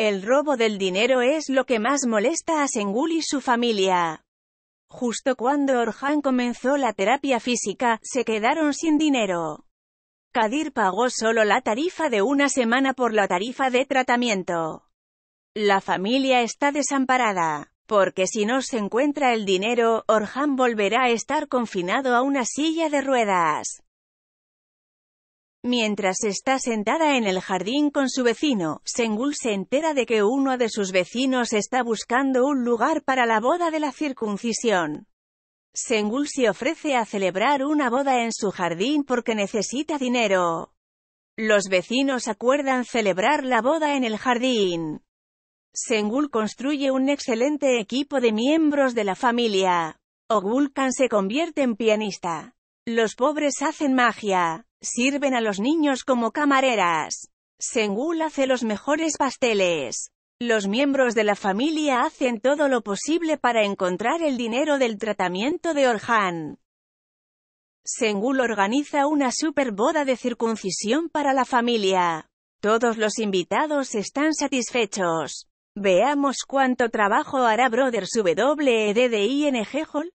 El robo del dinero es lo que más molesta a Sengul y su familia. Justo cuando Orhan comenzó la terapia física, se quedaron sin dinero. Kadir pagó solo la tarifa de una semana por la tarifa de tratamiento. La familia está desamparada, porque si no se encuentra el dinero, Orhan volverá a estar confinado a una silla de ruedas. Mientras está sentada en el jardín con su vecino, Sengul se entera de que uno de sus vecinos está buscando un lugar para la boda de la circuncisión. Sengul se ofrece a celebrar una boda en su jardín porque necesita dinero. Los vecinos acuerdan celebrar la boda en el jardín. Sengul construye un excelente equipo de miembros de la familia. Ogulkan se convierte en pianista. Los pobres hacen magia. Sirven a los niños como camareras. Sengul hace los mejores pasteles. Los miembros de la familia hacen todo lo posible para encontrar el dinero del tratamiento de Orhan. Sengul organiza una super boda de circuncisión para la familia. Todos los invitados están satisfechos. Veamos cuánto trabajo hará Brothers WDDING e Hall.